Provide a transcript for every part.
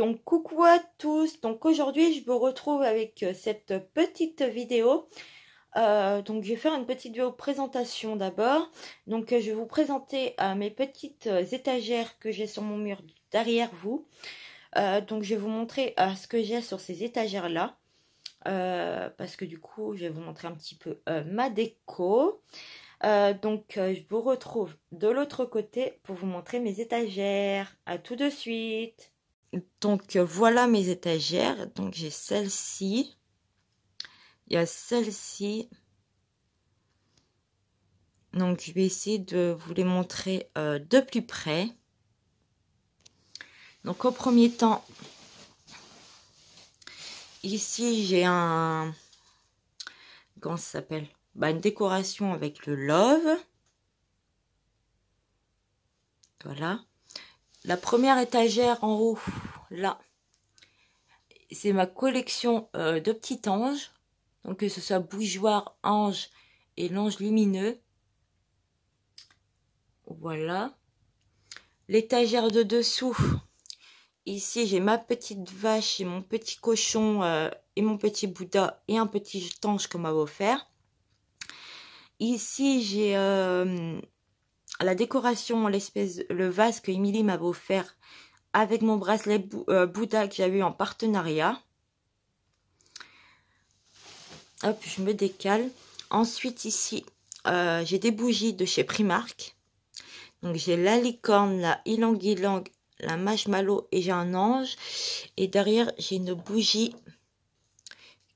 Donc coucou à tous, donc aujourd'hui je vous retrouve avec euh, cette petite vidéo. Euh, donc je vais faire une petite vidéo présentation d'abord. Donc euh, je vais vous présenter mes petites étagères que j'ai sur mon mur derrière vous. donc je vais vous montrer ce que j'ai sur ces étagères là. parce que du coup je vais vous montrer un petit peu ma déco. donc je vous retrouve de l'autre côté pour vous montrer mes étagères. à tout de suite donc euh, voilà mes étagères. Donc j'ai celle-ci. Il y a celle-ci. Donc je vais essayer de vous les montrer euh, de plus près. Donc au premier temps, ici j'ai un... Comment ça s'appelle bah, Une décoration avec le love. Voilà. La première étagère en haut, là, c'est ma collection euh, de petits anges. Donc que ce soit bougeoir, ange et l'ange lumineux. Voilà. L'étagère de dessous. Ici, j'ai ma petite vache et mon petit cochon euh, et mon petit Bouddha et un petit ange qu'on m'a offert. Ici, j'ai euh, la décoration, l'espèce, le vase que Emily m'avait offert avec mon bracelet euh, Bouddha que j'avais eu en partenariat. Hop, je me décale. Ensuite, ici, euh, j'ai des bougies de chez Primark. Donc, j'ai la licorne, la ilang ylang, la marshmallow et j'ai un ange. Et derrière, j'ai une bougie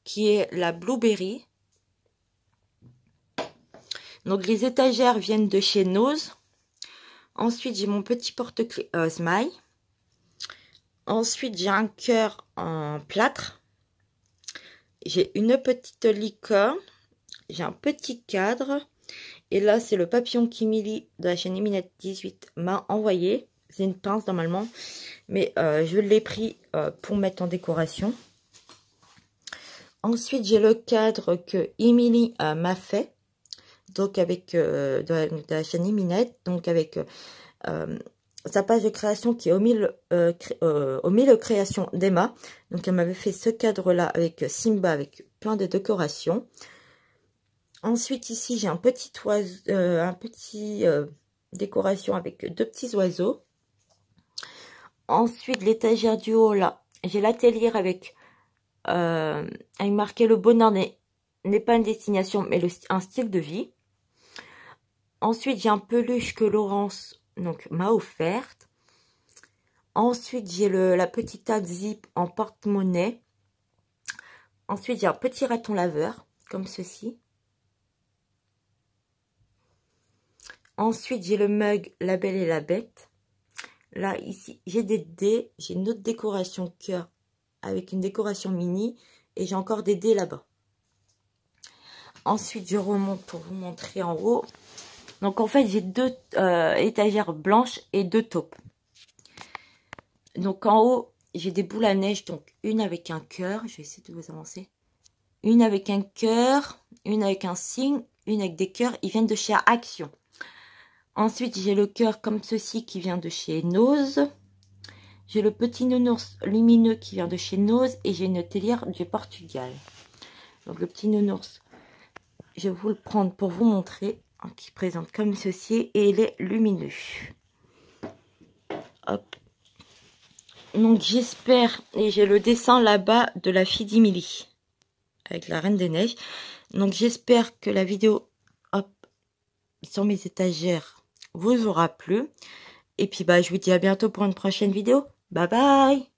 qui est la blueberry. Donc les étagères viennent de chez Nose. Ensuite, j'ai mon petit porte-clés euh, Ensuite, j'ai un cœur en plâtre. J'ai une petite licorne. J'ai un petit cadre. Et là, c'est le papillon qu'Emily de la chaîne Eminette 18 m'a envoyé. C'est une pince normalement. Mais euh, je l'ai pris euh, pour mettre en décoration. Ensuite, j'ai le cadre que Emily m'a fait donc avec euh, la, chaîne Minette, donc avec euh, euh, sa page de création qui est au mille, euh, création d'Emma. Donc elle m'avait fait ce cadre-là avec Simba, avec plein de décorations. Ensuite ici j'ai un petit oiseau, un petit décoration avec deux petits oiseaux. Ensuite l'étagère du haut là, j'ai l'atelier avec avec marqué le bonheur n'est pas une destination mais un style de vie. Ensuite, j'ai un peluche que Laurence m'a offerte. Ensuite, j'ai la petite tasse zip en porte-monnaie. Ensuite, j'ai un petit raton laveur, comme ceci. Ensuite, j'ai le mug La Belle et la Bête. Là, ici, j'ai des dés. J'ai une autre décoration cœur avec une décoration mini. Et j'ai encore des dés là-bas. Ensuite, je remonte pour vous montrer en haut. Donc en fait, j'ai deux euh, étagères blanches et deux taupes. Donc en haut, j'ai des boules à neige, donc une avec un cœur, je vais essayer de vous avancer. Une avec un cœur, une avec un signe, une avec des cœurs, ils viennent de chez Action. Ensuite, j'ai le cœur comme ceci qui vient de chez Nose. J'ai le petit nounours lumineux qui vient de chez Nose et j'ai une tellière du Portugal. Donc le petit nounours, je vais vous le prendre pour vous montrer qui présente comme ceci et il est lumineux. Donc j'espère, et j'ai le dessin là-bas de la fille d'Emily avec la Reine des Neiges. Donc j'espère que la vidéo hop, sur mes étagères vous aura plu. Et puis bah je vous dis à bientôt pour une prochaine vidéo. Bye bye